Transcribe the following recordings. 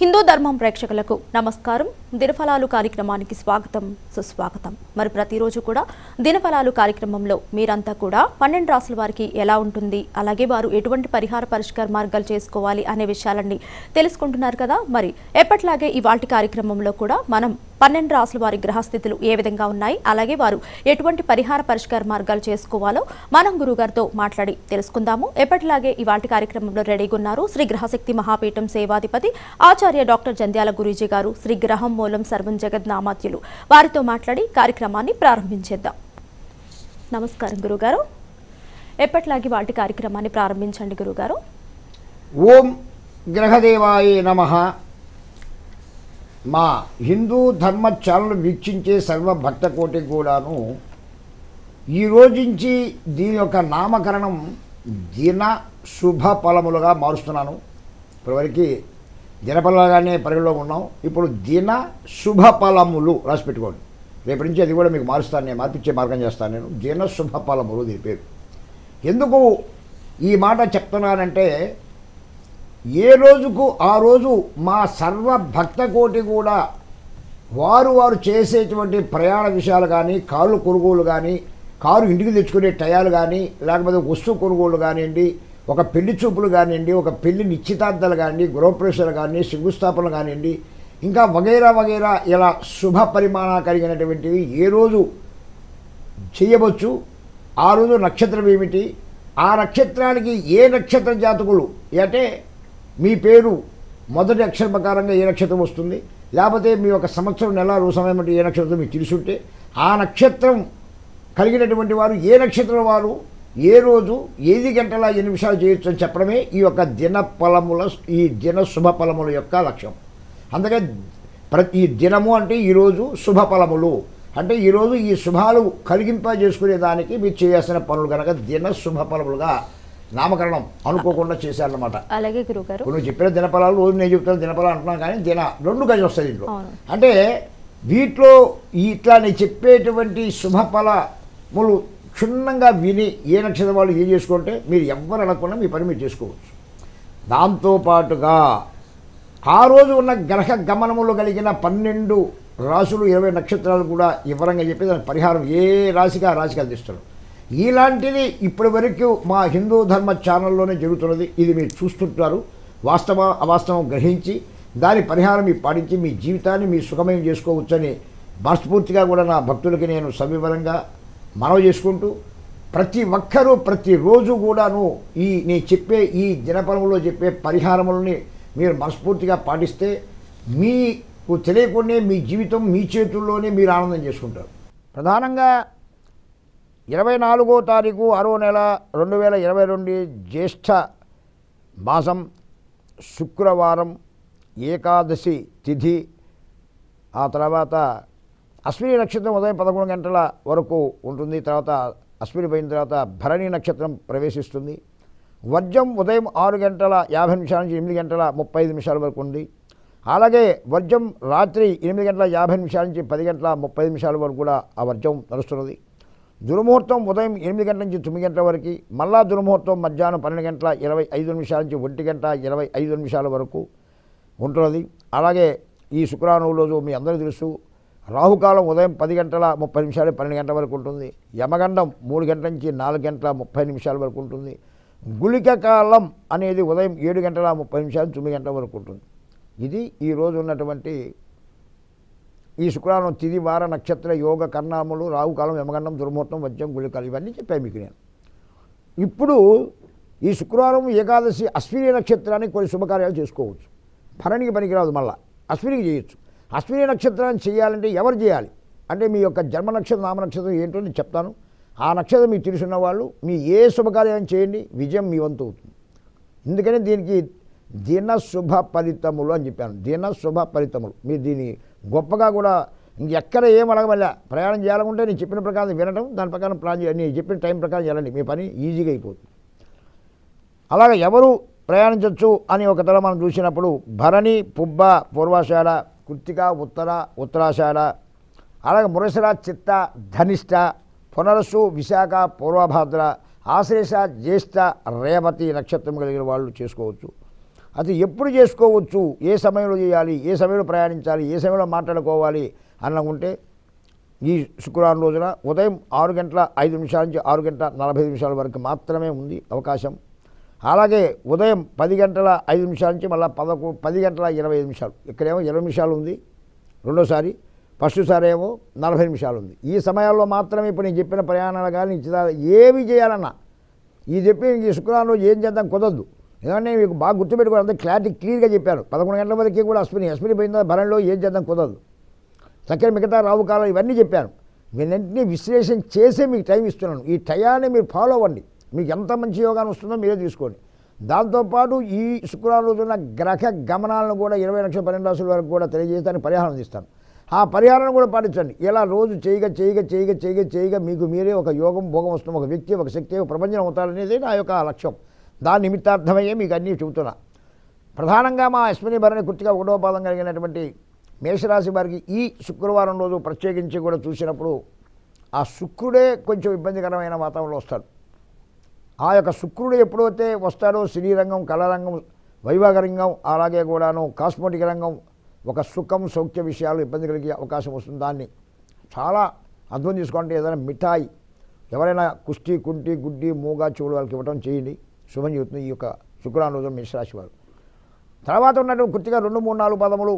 హిందూ ధర్మం ప్రేక్షకులకు నమస్కారం దినఫలాలు కార్యక్రమానికి స్వాగతం సుస్వాగతం మరి ప్రతిరోజు కూడా దినఫలాలు కార్యక్రమంలో మీరంతా కూడా పన్నెండు రాసుల వారికి ఎలా ఉంటుంది అలాగే వారు ఎటువంటి పరిహార పరిష్కార మార్గాలు చేసుకోవాలి అనే విషయాలన్నీ తెలుసుకుంటున్నారు కదా మరి ఎప్పట్లాగే ఇవాటి కార్యక్రమంలో కూడా మనం పన్నెండు రాసుల వారి గ్రహస్థితులు ఏ విధంగా ఉన్నాయి అలాగే వారు ఎటువంటి పరిహార పరిష్కార మార్గాలు చేసుకోవాలో మనం గురుగారితో మాట్లాడి తెలుసుకుందాము ఎప్పటిలాగే ఇవాటి కార్యక్రమంలో రెడీగా ఉన్నారు శ్రీ గ్రహశక్తి మహాపీఠం సేవాధిపతి ఆచార్య డాక్టర్ జంధ్యాల గురూజీ గారు శ్రీ గ్రహం మూలం సర్వం జగద్నామాత్యులు వారితో మాట్లాడి కార్యక్రమాన్ని ప్రారంభించేద్దాం నమస్కారం గురుగారు ఎప్పటిలాగే వాటి కార్యక్రమాన్ని ప్రారంభించండి గురుగారు ఓం గ్రహదేవాయ నమ మా హిందూ ధర్మ ఛానల్ వీక్షించే సర్వ భక్త కోటి కూడాను ఈ రోజుంచి దీని యొక్క నామకరణం దిన శుభ ఫలములుగా మారుస్తున్నాను ఇప్పటివరకు దినఫలాగానే పరిగణలో ఉన్నాం ఇప్పుడు దిన శుభ ఫలములు రాసి పెట్టుకోండి రేపటి నుంచి అది కూడా మీకు మారుస్తాను నేను మార్పించే మార్గం చేస్తాను నేను దిన శుభ ఫలములు దీని పేరు ఎందుకు ఈ మాట చెప్తున్నానంటే ఏ రోజుకు ఆ రోజు మా సర్వ భక్త కోటి కూడా వారు వారు చేసేటువంటి ప్రయాణ విషయాలు కానీ కారు కొనుగోలు కానీ కారు ఇంటికి తెచ్చుకునే టయాలు కానీ లేకపోతే వస్తువు కొనుగోలు కానివ్వండి ఒక పెళ్లి చూపులు కానివ్వండి ఒక పెళ్లి నిశ్చితార్థాలు కానివ్వండి గృహప్రవేశాలు కానీ శంకుస్థాపనలు కానివ్వండి ఇంకా వగైరా వగైరా ఇలా శుభ పరిమాణ కలిగినటువంటివి ఏ రోజు చేయవచ్చు ఆ రోజు నక్షత్రం ఏమిటి ఆ నక్షత్రానికి ఏ నక్షత్ర జాతకులు అంటే మీ పేరు మొదటి అక్షర ప్రకారంగా ఏ నక్షత్రం వస్తుంది లేకపోతే మీ యొక్క సంవత్సరం నెల రోజు సమయం అంటే ఏ నక్షత్రం మీకు తెలుసుంటే ఆ నక్షత్రం కలిగినటువంటి వారు ఏ నక్షత్రం వారు ఏ రోజు ఏది గంటల ఎన్ని నిమిషాలు చేయొచ్చు అని చెప్పడమే ఈ యొక్క దిన ఫలముల ఈ దిన శుభ ఫలముల యొక్క లక్ష్యం అందుకే ప్రతి దినము అంటే ఈరోజు శుభ ఫలములు అంటే ఈరోజు ఈ శుభాలు కలిగింపజేసుకునే దానికి మీరు చేయాల్సిన పనులు కనుక దిన శుభ ఫలములుగా నామకరణం అనుకోకుండా చేశారనమాట అలాగే గురువు నువ్వు చెప్పిన దినపలాలు రోజు నేను చెప్తాను దినపలా అంటున్నాను కానీ దిన రెండు గజ వస్తాయి ఇంట్లో అంటే వీటిలో ఇట్లా నేను చెప్పేటువంటి శుభఫలములు క్షుణ్ణంగా విని ఏ నక్షత్రం వాళ్ళు ఏం చేసుకుంటే మీరు ఎవ్వరు అనకుండా మీ పని మీరు చేసుకోవచ్చు దాంతోపాటుగా ఆ రోజు ఉన్న గ్రహ గమనములు కలిగిన పన్నెండు రాసులు ఇరవై నక్షత్రాలు కూడా వివరంగా చెప్పి దాని పరిహారం ఏ రాశిగా రాశిగా అందిస్తున్నాడు ఇలాంటిది ఇప్పటి వరకు మా హిందూ ధర్మ ఛానల్లోనే జరుగుతున్నది ఇది మీరు చూస్తుంటారు వాస్తవ అవాస్తవం గ్రహించి దాని పరిహారం మీ పాటించి మీ జీవితాన్ని మీ సుఖమయం చేసుకోవచ్చని మనస్ఫూర్తిగా కూడా నా భక్తులకి నేను సవివరంగా మనవి చేసుకుంటూ ప్రతి ఒక్కరూ ప్రతిరోజు కూడాను ఈ నేను చెప్పే ఈ దినపరంలో చెప్పే పరిహారములని మీరు మనస్ఫూర్తిగా పాటిస్తే మీకు తెలియకుండానే మీ జీవితం మీ చేతుల్లోనే మీరు ఆనందం చేసుకుంటారు ప్రధానంగా ఇరవై నాలుగో తారీఖు ఆరో నెల రెండు వేల ఇరవై రెండు జ్యేష్ఠ మాసం శుక్రవారం ఏకాదశి తిథి ఆ తర్వాత అశ్విని నక్షత్రం ఉదయం పదకొండు గంటల వరకు ఉంటుంది తర్వాత అశ్విని పోయిన తర్వాత భరణి నక్షత్రం ప్రవేశిస్తుంది వర్జం ఉదయం ఆరు గంటల యాభై నిమిషాల నుంచి ఎనిమిది గంటల ముప్పై ఐదు నిమిషాల వరకు ఉంది అలాగే వర్జం రాత్రి ఎనిమిది గంటల యాభై నిమిషాల నుంచి పది గంటల ముప్పై నిమిషాల వరకు కూడా ఆ వర్జం నడుస్తున్నది దుర్ముహూర్తం ఉదయం ఎనిమిది గంటల నుంచి తొమ్మిది గంటల వరకు మళ్ళా దుర్ముహూర్తం మధ్యాహ్నం పన్నెండు గంటల ఇరవై ఐదు నిమిషాల నుంచి ఒంటి గంట ఇరవై ఐదు నిమిషాల వరకు ఉంటుంది అలాగే ఈ శుక్రవారం రోజు మీ అందరికీ తెలుసు రాహుకాలం ఉదయం పది గంటల ముప్పై నిమిషాలు పన్నెండు గంటల వరకు ఉంటుంది యమగండం మూడు గంటల నుంచి నాలుగు గంటల ముప్పై నిమిషాల వరకు ఉంటుంది గుళిక కాలం అనేది ఉదయం ఏడు గంటల ముప్పై నిమిషాలు తొమ్మిది గంటల వరకు ఉంటుంది ఇది ఈరోజు ఉన్నటువంటి ఈ శుక్రవారం తిది వార నక్షత్ర యోగ కర్ణాములు రాహుకాలం యమగండం దుర్ముహూర్తం వజ్రం గుళికలు ఇవన్నీ చెప్పాను మీకు నేను ఇప్పుడు ఈ శుక్రవారం ఏకాదశి అశ్విని నక్షత్రానికి కొన్ని శుభకార్యాలు చేసుకోవచ్చు భరణికి పనికిరాదు మళ్ళా అశ్వినికి చేయొచ్చు అశ్విని నక్షత్రాన్ని చేయాలంటే ఎవరు చేయాలి అంటే మీ యొక్క జన్మ నక్షత్రం నామ నక్షత్రం ఏంటో నేను చెప్తాను ఆ నక్షత్రం మీకు తెలుసున్న వాళ్ళు మీ ఏ శుభకార్యం చేయండి విజయం మీ వంతు అవుతుంది ఎందుకని దీనికి దిన శుభ ఫలితములు అని చెప్పాను దిన శుభ ఫలితములు మీరు దీని గొప్పగా కూడా ఇంకెక్కడ ఏం అడగమల్లా ప్రయాణం చేయాలనుకుంటే నేను చెప్పిన ప్రకారం వినడం దాని ప్రకారం ప్లాన్ చేయండి నేను చెప్పిన టైం ప్రకారం చేయాలండి మీ పని ఈజీగా అయిపోతుంది అలాగ ఎవరు ప్రయాణించవచ్చు అని ఒక తల మనం చూసినప్పుడు భరణి పుబ్బ పూర్వాషాఢ కృత్తిక ఉత్తర ఉత్తరాషాఢ అలాగే మురసర చిత్త ధనిష్ట పునరస్సు విశాఖ పూర్వభాద్ర ఆశ్రేష జ్యేష్ఠ రేవతి నక్షత్రం కలిగిన వాళ్ళు చేసుకోవచ్చు అది ఎప్పుడు చేసుకోవచ్చు ఏ సమయంలో చేయాలి ఏ సమయంలో ప్రయాణించాలి ఏ సమయంలో మాట్లాడుకోవాలి అనుకుంటే ఈ శుక్రవారం రోజున ఉదయం ఆరు గంటల ఐదు నిమిషాల నుంచి ఆరు గంటల నలభై నిమిషాల వరకు మాత్రమే ఉంది అవకాశం అలాగే ఉదయం పది గంటల ఐదు నిమిషాల నుంచి మళ్ళీ పదకొ పది గంటల ఇరవై నిమిషాలు ఇక్కడేమో ఇరవై నిమిషాలు ఉంది రెండోసారి ఫస్ట్ సారి ఏమో నలభై నిమిషాలు ఉంది ఈ సమయాల్లో మాత్రమే ఇప్పుడు నేను చెప్పిన ప్రయాణాలు కానీ ఇచ్చిన ఏమి చేయాలన్నా ఈ చెప్పి ఈ శుక్రవారం రోజు ఏం చేద్దాం కుదరదు ఎందుకంటే మీకు బాగా గుర్తుపెట్టుకోవాలి అంతా క్లారిటీ క్లియర్గా చెప్పారు పదకొండు గంటల వరకు కూడా అశ్విని అశ్విని పోయిన భరణలో ఏం చేద్దాం కుదరదు చక్కెర మిగతా రావు కాలం ఇవన్నీ చెప్పాను వీళ్ళంటినీ విశ్లేషణ చేసే మీకు టైం ఇస్తున్నాను ఈ టయాన్ని మీరు ఫాలో అవ్వండి మీకు ఎంత మంచి యోగాన్ని వస్తుందో మీరే తీసుకోండి దాంతోపాటు ఈ శుక్రవారం ఉన్న గ్రహ గమనాలను కూడా ఇరవై లక్షల పన్నెండు రాసుల వరకు కూడా తెలియజేస్తాను పరిహారం ఇస్తాను ఆ పరిహారం కూడా పాటించండి ఇలా రోజు చేయగా చేయగా చేయగా చేయగా చేయగా మీకు మీరే ఒక యోగం భోగం వస్తున్న ఒక వ్యక్తి ఒక శక్తి ఒక ప్రపంచం అవుతారనేది నా యొక్క లక్ష్యం దాని నిమిత్తార్థమయ్యే మీకు అన్నీ చెబుతున్నా ప్రధానంగా మా అశ్విని భరణి కుర్తిగా ఒకటో పాదం కలిగినటువంటి మేషరాశి వారికి ఈ శుక్రవారం రోజు ప్రత్యేకించి కూడా చూసినప్పుడు ఆ శుక్రుడే కొంచెం ఇబ్బందికరమైన వాతావరణంలో వస్తాడు ఆ యొక్క శుక్రుడు ఎప్పుడైతే వస్తాడో శ్రీరంగం కళారంగం వైవాహ రంగం అలాగే కూడాను కాస్మోటిక్ రంగం ఒక సుఖం సౌఖ్య విషయాలు ఇబ్బంది కలిగే అవకాశం వస్తుంది దాన్ని చాలా అర్థం చేసుకోండి ఏదైనా మిఠాయి ఎవరైనా కుష్టి కుంటి గుడ్డి మూగా చూడు వాళ్ళకి ఇవ్వడం చేయండి శుభం చెబుతుంది ఈ యొక్క శుక్రాన్ రోజు మేషరాశి వారు తర్వాత ఉన్నటువంటి కుర్తిగా రెండు మూడు నాలుగు పదములు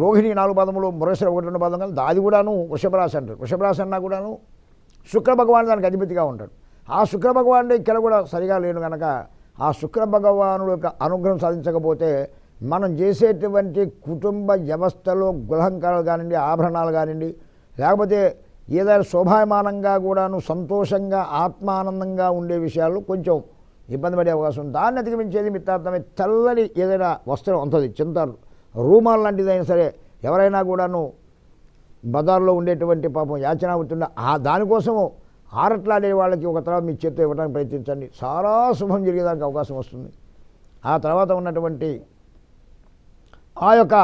రోహిణి నాలుగు పదములు మురేశ్వర ఒకటి రెండు పదం కదా దాది కూడాను వృషభరాశి అంటారు వృషభరాశి అన్నా కూడాను శుక్ర భగవాన్ దానికి అధిపతిగా ఉంటాడు ఆ శుక్ర భగవానుడు ఇక్కడ కూడా సరిగా లేను కనుక ఆ శుక్ర భగవానుడు యొక్క అనుగ్రహం సాధించకపోతే మనం చేసేటువంటి కుటుంబ వ్యవస్థలో గులహంకారాలు కానివ్వండి ఆభరణాలు కానివ్వండి లేకపోతే ఏదైనా శోభాయమానంగా కూడాను సంతోషంగా ఆత్మానందంగా ఉండే విషయాలు కొంచెం ఇబ్బంది పడే అవకాశం ఉంది దాన్ని అధిగమించేది మిత్రార్థమే చల్లని ఏదైనా వస్త్రం ఉంటుంది చింత రూమాల్ లాంటిదైనా సరే ఎవరైనా కూడాను బజార్లో ఉండేటువంటి పాపం యాచన అవుతున్న ఆ దానికోసము ఆరట్లాడే వాళ్ళకి ఒక తర్వాత మీ చేతితో ఇవ్వడానికి ప్రయత్నించండి చాలా శుభం జరిగేదానికి అవకాశం వస్తుంది ఆ తర్వాత ఉన్నటువంటి ఆ యొక్క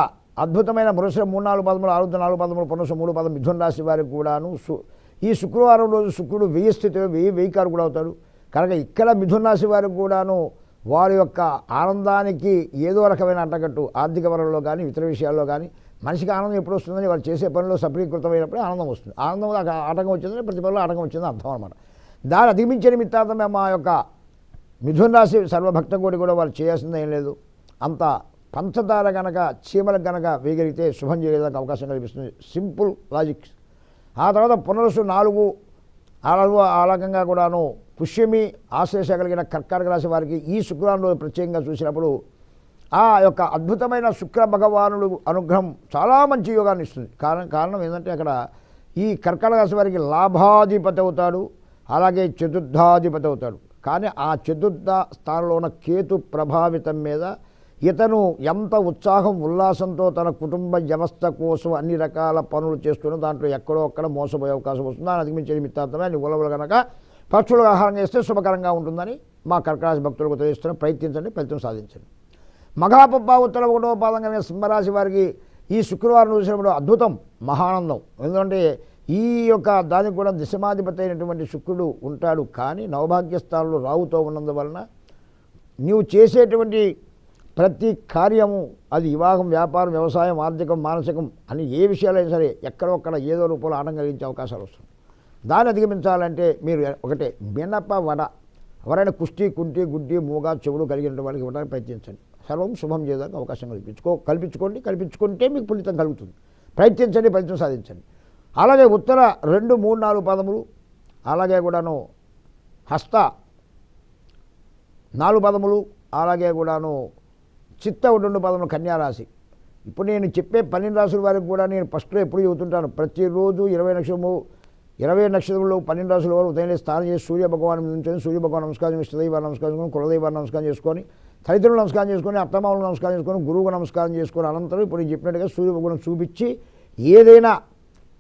అద్భుతమైన మరుసం మూడు నాలుగు పదములు ఆరు నాలుగు పదములు పునసు మూడు పదం మిథున రాశి వారికి కూడాను ఈ శుక్రవారం రోజు శుక్రుడు వెయ్యి స్థితిలో వెయ్యి వెయ్యి కారు కూడా అవుతాడు కనుక ఇక్కడ రాశి వారికి కూడాను వారి యొక్క ఆనందానికి ఏదో రకమైన అంటకట్టు ఆర్థిక వరంలో కానీ ఇతర విషయాల్లో కానీ మనిషికి ఆనందం ఎప్పుడు వస్తుందని వాళ్ళు చేసే పనిలో సఫలీకృతమైనప్పుడు ఆనందం వస్తుంది ఆనందం ఆటంకం వచ్చిందని ప్రతి పనులు ఆటంకం వచ్చింది అర్థం అనమాట దాన్ని అధిగమించే నిమిత్తార్థమే మా యొక్క మిథున రాశి సర్వభక్త కోడి కూడా వాళ్ళు చేయాల్సింది ఏం లేదు అంత పంచదార గనక చీమలకు గనక వేయగలిగితే శుభం చేయడానికి అవకాశం కల్పిస్తుంది సింపుల్ లాజిక్స్ ఆ తర్వాత పునరుసు నాలుగు ఆ రకంగా కూడాను పుష్యమి ఆశ్రయించగలిగిన కర్కాటక రాశి వారికి ఈ శుక్రవారం రోజు ప్రత్యేకంగా చూసినప్పుడు ఆ యొక్క అద్భుతమైన శుక్ర భగవానుడు అనుగ్రహం చాలా మంచి యోగాన్ని ఇస్తుంది కారణం కారణం ఏంటంటే అక్కడ ఈ కర్కాటక రాశి వారికి లాభాధిపతి అవుతాడు అలాగే చతుర్థాధిపతి అవుతాడు కానీ ఆ చతుర్థ స్థానంలో ఉన్న కేతు ప్రభావితం మీద ఇతను ఎంత ఉత్సాహం ఉల్లాసంతో తన కుటుంబ వ్యవస్థ కోసం అన్ని రకాల పనులు చేస్తున్న దాంట్లో ఎక్కడో అక్కడ మోసపోయే అవకాశం వస్తుంది అని అధిగమించే మిత్రార్థమే అని ఉలవలు కనుక పక్షులు ఆహారం చేస్తే శుభకరంగా ఉంటుందని మా కర్కరాశి భక్తులకు తెలియజేస్తున్న ప్రయత్నించండి ఫలితం సాధించండి మఘాపబ్బ ఉత్తర ఒకటో పాదంగా సింహరాశి వారికి ఈ శుక్రవారం చూసినప్పుడు అద్భుతం మహానందం ఎందుకంటే ఈ యొక్క దానికి కూడా దిశమాధిపతి అయినటువంటి శుక్రుడు ఉంటాడు కానీ నవభాగ్యస్థానంలో రావుతో ఉన్నందువలన నీవు చేసేటువంటి ప్రతి కార్యము అది వివాహం వ్యాపారం వ్యవసాయం ఆర్థికం మానసికం అని ఏ విషయాలైనా సరే ఎక్కడొక్కడ ఏదో రూపంలో ఆటం కలిగించే అవకాశాలు వస్తుంది దాన్ని అధిగమించాలంటే మీరు ఒకటే మినప వడ ఎవరైనా కుష్టి కుంటి గుడ్డి మూగ చెవులు కలిగిన వాళ్ళకి ఇవ్వడానికి ప్రయత్నించండి సర్వం శుభం చేయడానికి అవకాశం కల్పించుకో కల్పించుకోండి కల్పించుకుంటే మీకు ఫలితం కలుగుతుంది ప్రయత్నించండి ఫలితం సాధించండి అలాగే ఉత్తర రెండు మూడు నాలుగు పదములు అలాగే కూడాను హస్త నాలుగు పదములు అలాగే కూడాను చిత్త రెండు పదములు కన్యారాశి ఇప్పుడు నేను చెప్పే పన్నెండు రాసుల వారికి కూడా నేను ఫస్ట్లో ఎప్పుడు చెబుతుంటాను ప్రతిరోజు ఇరవై లక్షలు ఇరవై నక్షత్రంలో పన్నెండు రాసుల వారు ఉదయం స్నానం చేసి సూర్య భగవాన్ సూర్యభగవాన్ నమస్కారం ఇష్టదైవాన్ని నమస్కారం చేసుకొని కులదైవాన్ని నమస్కారం చేసుకొని తల్లిదండ్రులు నమస్కారం చేసుకొని అత్తమావులు నమస్కారం చేసుకొని గురువుకు నమస్కారం చేసుకొని అనంతరం ఇప్పుడు నేను చెప్పినట్టుగా సూర్య చూపించి ఏదైనా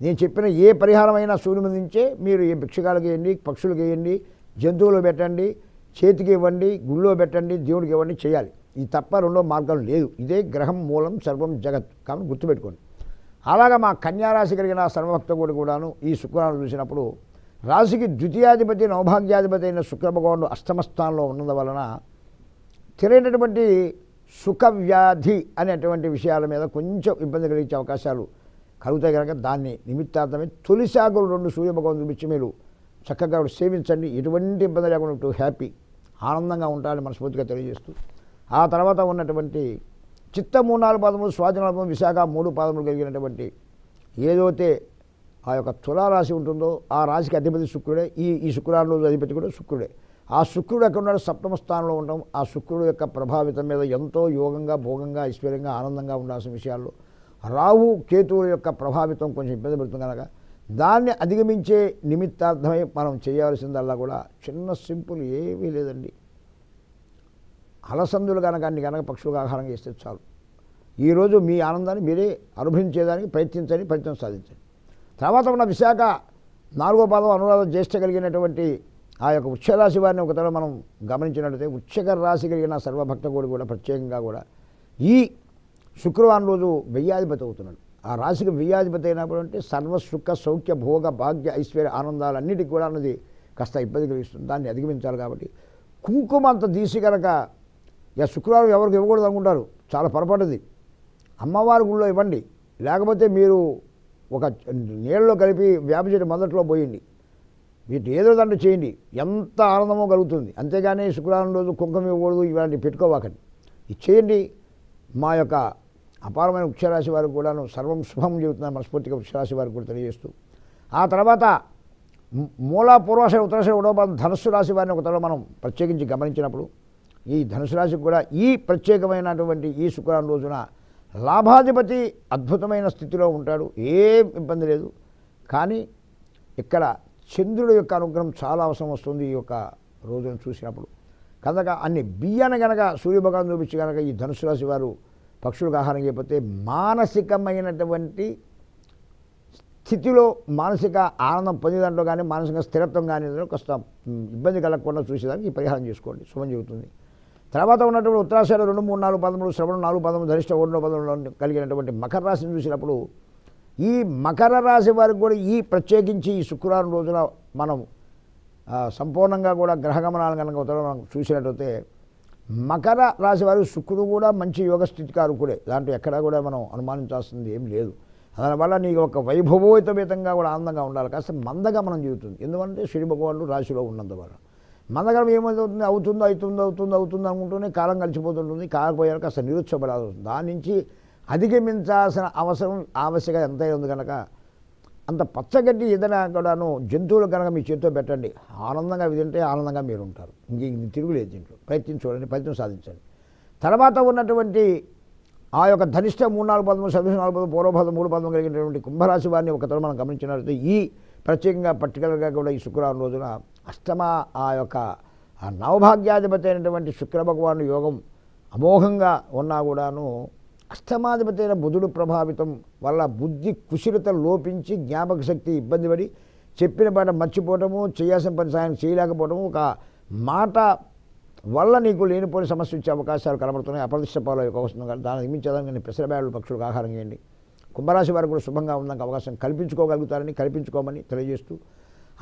నేను చెప్పిన ఏ పరిహారమైనా సూర్యుని నుంచే మీరు ఏ భిక్షకాలకు వేయండి పక్షులకు వేయండి జంతువులు పెట్టండి చేతికి ఇవ్వండి గుళ్ళో పెట్టండి దేవుడికి ఇవ్వండి చేయాలి ఈ తప్ప రెండో మార్గాలు లేదు ఇదే గ్రహం మూలం సర్వం జగత్ కాబట్టి గుర్తుపెట్టుకోండి అలాగే మా కన్యారాశి కలిగిన సర్వభక్తకుడు కూడాను ఈ శుక్రాన్ని చూసినప్పుడు రాశికి ద్వితీయాధిపతి నౌభాగ్యాధిపతి అయిన శుక్రభగవానుడు అష్టమస్థానంలో ఉన్నందు వలన తెలియనటువంటి సుఖవ్యాధి అనేటువంటి విషయాల మీద కొంచెం ఇబ్బంది కలిగించే అవకాశాలు కలుగుతాయి కనుక దాన్ని నిమిత్తార్థమే తొలిసాగులు రెండు రెండు సూర్యభగవాన్ మిచ్చి మీరు చక్కగా సేవించండి ఎటువంటి ఇబ్బంది లేకుండా హ్యాపీ ఆనందంగా ఉంటారని మనస్ఫూర్తిగా తెలియజేస్తూ ఆ తర్వాత ఉన్నటువంటి చిత్త మూడు నాలుగు పదములు స్వాధీనాలు విశాఖ మూడు పదములు కలిగినటువంటి ఏదైతే ఆ యొక్క తులారాశి ఉంటుందో ఆ రాశికి అధిపతి శుక్రుడే ఈ ఈ శుక్రాన్ని రోజు అధిపతి కూడా శుక్రుడే ఆ శుక్రుడు ఎక్కడ ఉన్నాడు సప్తమ స్థానంలో ఉండడం ఆ శుక్రుడు యొక్క ప్రభావితం మీద ఎంతో యోగంగా భోగంగా ఐశ్వర్యంగా ఆనందంగా ఉండాల్సిన విషయాల్లో రాహు కేతువుల యొక్క ప్రభావితం కొంచెం ఇబ్బంది పెడుతుంది కనుక దాన్ని అధిగమించే నిమిత్తార్థమై మనం చేయాల్సిందల్లా కూడా చిన్న సింపుల్ ఏమీ లేదండి అలసందులు కనుక అన్ని కనుక పక్షులకు ఆహారం చేస్తే చాలు ఈరోజు మీ ఆనందాన్ని మీరే అనుభవించేదానికి ప్రయత్నించండి ఫలితం సాధించండి తర్వాత ఉన్న విశాఖ నాలుగో పాదం అనురాధం కలిగినటువంటి ఆ యొక్క వృక్షరాశి వారిని ఒకతరం మనం గమనించినట్లయితే వృక్షక రాశి కలిగిన సర్వభక్త కోడి కూడా ప్రత్యేకంగా కూడా ఈ శుక్రవారం రోజు వెయ్యాధిపతి అవుతున్నాడు ఆ రాశికి వెయ్యాధిపతి అయినప్పుడు అంటే సర్వ సుఖ సౌఖ్య భోగ భాగ్య ఐశ్వర్య ఆనందాలన్నిటికీ కూడా అన్నది కాస్త ఇబ్బంది కలిగిస్తుంది దాన్ని అధిగమించాలి కాబట్టి కుంకుమ అంత తీసి కనుక ఇక శుక్రవారం ఎవరికి ఇవ్వకూడదు అనుకుంటారు చాలా పొరపాటుది అమ్మవారి గుళ్ళో ఇవ్వండి లేకపోతే మీరు ఒక నీళ్ళలో కలిపి వేప చెట్టు మొదట్లో పోయండి వీటి ఏదో దండ చేయండి ఎంత ఆనందమో కలుగుతుంది అంతేగాని శుక్రవారం రోజు కుంకుమ ఇవ్వకూడదు ఇలాంటివి పెట్టుకోవాకండి ఇది చేయండి మా యొక్క అపారమైన వృక్షరాశి వారికి కూడాను సర్వం శుభం చెబుతున్నాను మనస్ఫూర్తిగా వృక్షరాశి వారికి కూడా తెలియజేస్తూ ఆ తర్వాత మూలా పూర్వాశ ఉత్తరాశ ఉడవ ధనుస్సు రాశి వారిని ఒకతలో మనం ప్రత్యేకించి గమనించినప్పుడు ఈ ధనుసు రాశికి కూడా ఈ ప్రత్యేకమైనటువంటి ఈ శుక్రవారం రోజున లాభాధిపతి అద్భుతమైన స్థితిలో ఉంటాడు ఏం ఇబ్బంది లేదు కానీ ఇక్కడ చంద్రుడి యొక్క అనుగ్రహం చాలా అవసరం వస్తుంది ఈ యొక్క రోజును చూసినప్పుడు కనుక అన్ని బియ్యాన్ని గనక సూర్యభగవాన్ చూపించి కనుక ఈ ధనుసు రాశి వారు పక్షులకు ఆహారం చేయకపోతే మానసికమైనటువంటి స్థితిలో మానసిక ఆనందం పొందేదాంట్లో కానీ మానసిక స్థిరత్వం కానీ ఒక ఇబ్బంది కలగకుండా చూసేదానికి పరిహారం చేసుకోండి శుభం జరుగుతుంది తర్వాత ఉన్నటువంటి ఉత్తరాశయాలు రెండు మూడు నాలుగు పదమూడు శ్రవణం నాలుగు పదమూడు ధరిష్ట ఒకటో పదములు కలిగినటువంటి మకర రాశిని చూసినప్పుడు ఈ మకర రాశి వారికి కూడా ఈ ప్రత్యేకించి ఈ శుక్రవారం రోజున మనం సంపూర్ణంగా కూడా గ్రహగమనాలు కనుక ఉత్తరం చూసినట్టయితే మకర రాశి వారి శుక్రుడు కూడా మంచి యోగ కూడా దాంట్లో ఎక్కడా కూడా మనం అనుమానించాల్సింది ఏం లేదు దానివల్ల నీకు ఒక వైభవోతమితంగా కూడా ఆనందంగా ఉండాలి కాస్త మందగా మనం జీవితుంది ఎందుకంటే శ్రీ భగవానుడు రాశిలో వాళ్ళు మన దగ్గర ఏమవుతుంది అవుతుంది అవుతుంది అవుతుంది అవుతుంది అనుకుంటూనే కాలం కలిసిపోతుంటుంది కాకపోయాక కాస్త నిరుత్సాహపడాల్సి దాని నుంచి అధిగమించాల్సిన అవసరం ఆవశ్యకత ఎంత ఉంది కనుక అంత పచ్చగడ్డి ఏదైనా కూడాను జంతువులు కనుక మీ చేతితో పెట్టండి ఆనందంగా తింటే ఆనందంగా మీరు ఉంటారు ఇంక తిరుగులేదు దీంట్లో ప్రయత్నించుకోండి ఫలితం సాధించండి తర్వాత ఉన్నటువంటి ఆ యొక్క ధనిష్ట మూడు నాలుగు పదము సదృశ నాలుగు పదం పూర్వపదం మూడు పదం కలిగినటువంటి కుంభరాశి వారిని ఒకతరం మనం గమనించినట్లయితే ఈ ప్రత్యేకంగా పర్టికులర్గా కూడా ఈ శుక్రవారం రోజున అష్టమ ఆ యొక్క ఆ నవభాగ్యాధిపతి అయినటువంటి శుక్రభగవాను యోగం అమోఘంగా ఉన్నా కూడాను అష్టమాధిపతి అయిన బుధుడు ప్రభావితం వల్ల బుద్ధి కుశలత లోపించి జ్ఞాపక శక్తి ఇబ్బంది పడి చెప్పిన పాట మర్చిపోవటము చేయాల్సిన పని సాయం చేయలేకపోవటము ఒక మాట వల్ల నీకు లేనిపోయిన సమస్య వచ్చే అవకాశాలు కనబడుతున్నాయి అప్రతిష్ట పాలు యొక్క వస్తుంది కానీ దాన్ని నిర్మించేదానికి నేను పెసరబేళ్ళు పక్షులకు ఆహారం చేయండి కుంభరాశి వారు కూడా శుభంగా ఉండడానికి అవకాశం కల్పించుకోగలుగుతారని కల్పించుకోమని తెలియజేస్తూ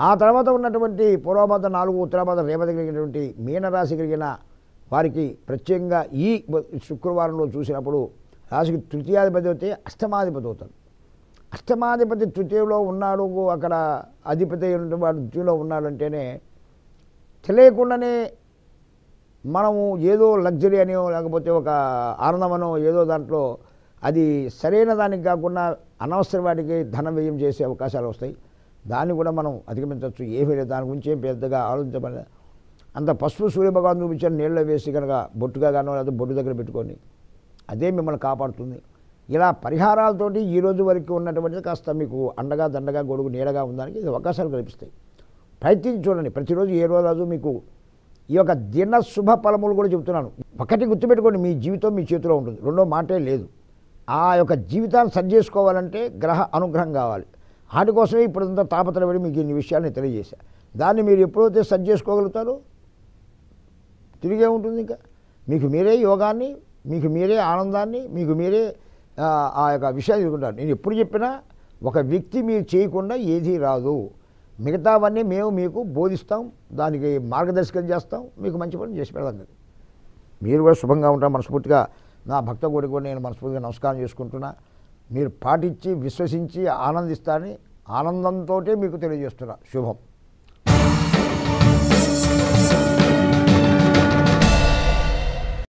ఆ తర్వాత ఉన్నటువంటి పూర్వభద్ర నాలుగు ఉత్తరాభద్ర రేపతి కలిగినటువంటి మీనరాశి కలిగిన వారికి ప్రత్యేకంగా ఈ శుక్రవారంలో చూసినప్పుడు రాశికి తృతీయాధిపతి అయితే అష్టమాధిపతి అవుతాడు అష్టమాధిపతి తృతీయంలో ఉన్నాడు అక్కడ అధిపతి వాడు తృతీయంలో ఉన్నాడంటేనే తెలియకుండానే మనము ఏదో లగ్జరీ అనో లేకపోతే ఒక ఆనందమనో ఏదో దాంట్లో అది సరైన దానికి కాకుండా అనవసర వాటికి ధన వ్యయం చేసే అవకాశాలు వస్తాయి దాన్ని కూడా మనం అధిగమించవచ్చు ఏమీ లేదు దాని గురించి ఏం పెద్దగా ఆలోచించబడి అంత పసుపు సూర్యభగవాన్ చూపించిన నీళ్ళ వేసి కనుక బొట్టుగా గానో లేదా బొట్టు దగ్గర పెట్టుకొని అదే మిమ్మల్ని కాపాడుతుంది ఇలా పరిహారాలతోటి ఈ రోజు వరకు ఉన్నటువంటిది కాస్త మీకు అండగా దండగా గొడుగు నీడగా ఉందానికి ఇది అవకాశాలు కల్పిస్తాయి ప్రయత్నించి చూడండి ప్రతిరోజు ఏ రోజు మీకు ఈ యొక్క దిన శుభ ఫలములు కూడా చెబుతున్నాను ఒకటి గుర్తుపెట్టుకోండి మీ జీవితం మీ చేతిలో ఉంటుంది రెండో మాటే లేదు ఆ యొక్క జీవితాన్ని సరి చేసుకోవాలంటే గ్రహ అనుగ్రహం కావాలి వాటి కోసమే ఇప్పుడంతా తాపత్రపడి మీకు ఇన్ని విషయాన్ని తెలియజేశా దాన్ని మీరు ఎప్పుడైతే సజ్ చేసుకోగలుగుతారు తిరిగే ఉంటుంది ఇంకా మీకు మీరే యోగాన్ని మీకు మీరే ఆనందాన్ని మీకు మీరే ఆ యొక్క విషయాలు ఎదుర్కొంటారు నేను ఎప్పుడు చెప్పినా ఒక వ్యక్తి మీరు చేయకుండా ఏదీ రాదు మిగతావన్నీ మేము మీకు బోధిస్తాం దానికి మార్గదర్శకం చేస్తాం మీకు మంచి పని చేసి పెడదాం మీరు కూడా శుభంగా ఉంటాం మనస్ఫూర్తిగా నా భక్త కూడా నేను మనస్ఫూర్తిగా నమస్కారం చేసుకుంటున్నా మీరు పాటించి విశ్వసించి ఆనందిస్తారని ఆనందంతో మీకు తెలియజేస్తున్నా శుభం